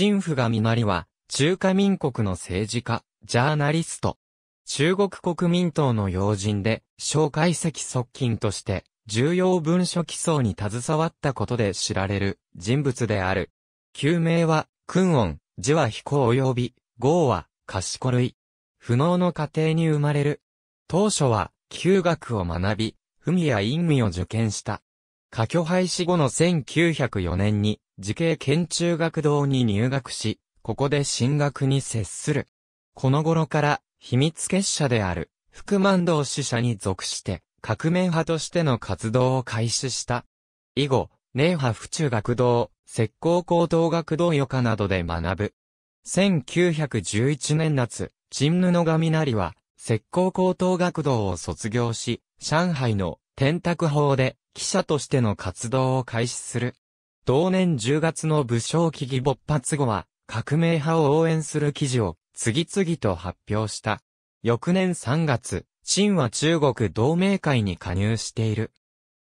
陳父が見なりは、中華民国の政治家、ジャーナリスト。中国国民党の要人で、蒋介石側近として、重要文書起草に携わったことで知られる人物である。旧名は、訓音、字は飛行及び、号は、賢類。不能の家庭に生まれる。当初は、旧学を学び、文や陰味を受験した。科挙廃止後の1904年に、慈恵県中学堂に入学し、ここで進学に接する。この頃から、秘密結社である、福満堂支社に属して、革命派としての活動を開始した。以後、寧波府中学堂、石膏高等学堂余科などで学ぶ。1911年夏、陳布神成は、石膏高等学堂を卒業し、上海の天卓法で記者としての活動を開始する。同年10月の武将危機勃発後は、革命派を応援する記事を次々と発表した。翌年3月、清は中国同盟会に加入している。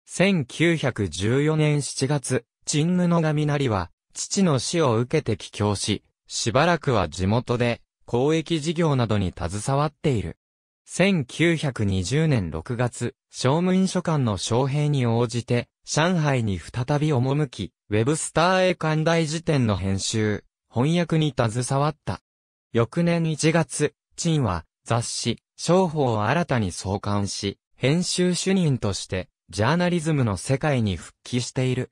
1914年7月、陳布神成は、父の死を受けて帰郷し、しばらくは地元で、公益事業などに携わっている。1920年6月、商務員書館の商兵に応じて、上海に再び赴き、ウェブスター英寛大辞典の編集、翻訳に携わった。翌年1月、陳は雑誌、商法を新たに創刊し、編集主任として、ジャーナリズムの世界に復帰している。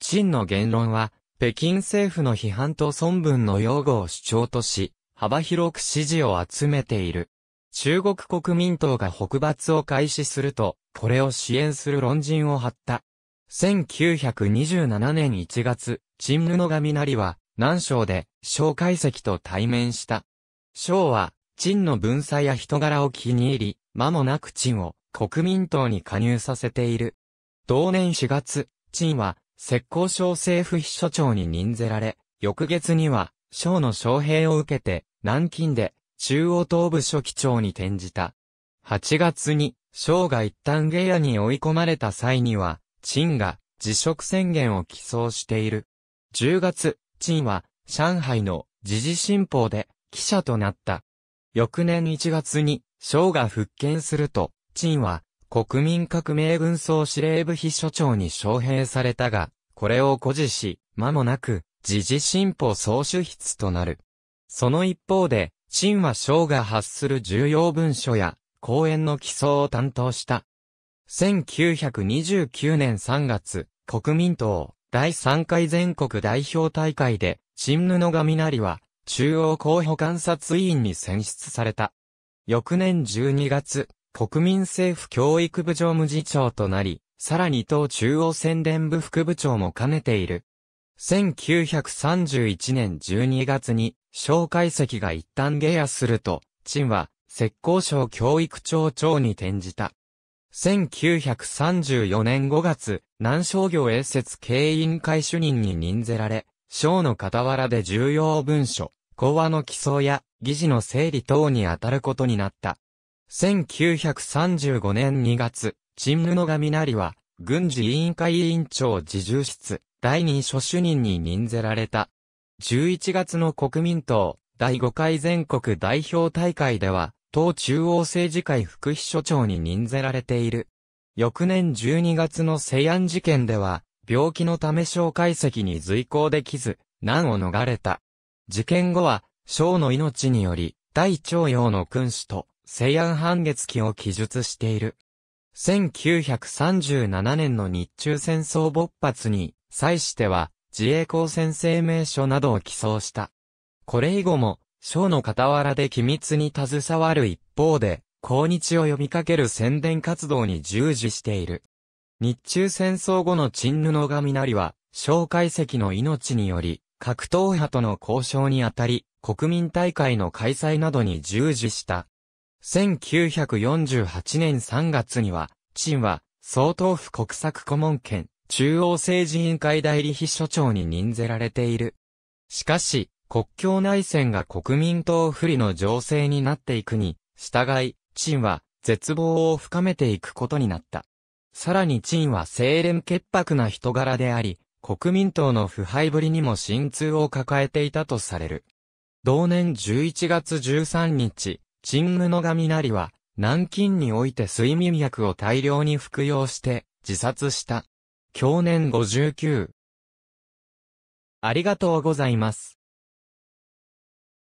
陳の言論は、北京政府の批判と孫文の擁護を主張とし、幅広く支持を集めている。中国国民党が北伐を開始すると、これを支援する論陣を張った。1927年1月、陳布神成は、南省で、小介石と対面した。章は、陳の文才や人柄を気に入り、間もなく陳を国民党に加入させている。同年4月、陳は、浙江省政府秘書長に任ぜられ、翌月には、省の招聘を受けて、南京で、中央東部初期長に転じた。8月に、章が一旦下野に追い込まれた際には、陳が辞職宣言を起草している。10月、陳は上海の時事新報で記者となった。翌年1月に章が復権すると、陳は国民革命軍総司令部秘書長に招聘されたが、これを誇示し、間もなく時事新報総主筆となる。その一方で、陳は、章が発する重要文書や、講演の起草を担当した。1929年3月、国民党第3回全国代表大会で、陳布神成は、中央候補監察委員に選出された。翌年12月、国民政府教育部常務次長となり、さらに党中央宣伝部副部長も兼ねている。1931年12月に小介析が一旦下野すると、陳は、浙江省教育庁長に転じた。1934年5月、南商業営設経委員会主任に任ぜられ、省の傍らで重要文書、講話の起草や、議事の整理等に当たることになった。1935年2月、陳布上成は、軍事委員会委員長自重室、第二書主任に任ぜられた。11月の国民党第5回全国代表大会では、党中央政治会副秘書長に任ぜられている。翌年12月の西安事件では、病気のため蒋介石に随行できず、難を逃れた。事件後は、省の命により、大徴用の君主と、西安半月期を記述している。1937年の日中戦争勃発に、際しては、自衛公戦声明書などを起草した。これ以後も、省の傍らで機密に携わる一方で、抗日を呼びかける宣伝活動に従事している。日中戦争後の陳布神成は、蒋介石の命により、格闘派との交渉にあたり、国民大会の開催などに従事した。1948年3月には、陳は、総統府国策顧問権、中央政治委員会代理秘書長に任ぜられている。しかし、国境内戦が国民党不利の情勢になっていくに、従い、陳は絶望を深めていくことになった。さらに陳は清廉潔白な人柄であり、国民党の腐敗ぶりにも心痛を抱えていたとされる。同年11月13日、陳武の神りは、南京において睡眠薬を大量に服用して、自殺した。享年59。ありがとうございます。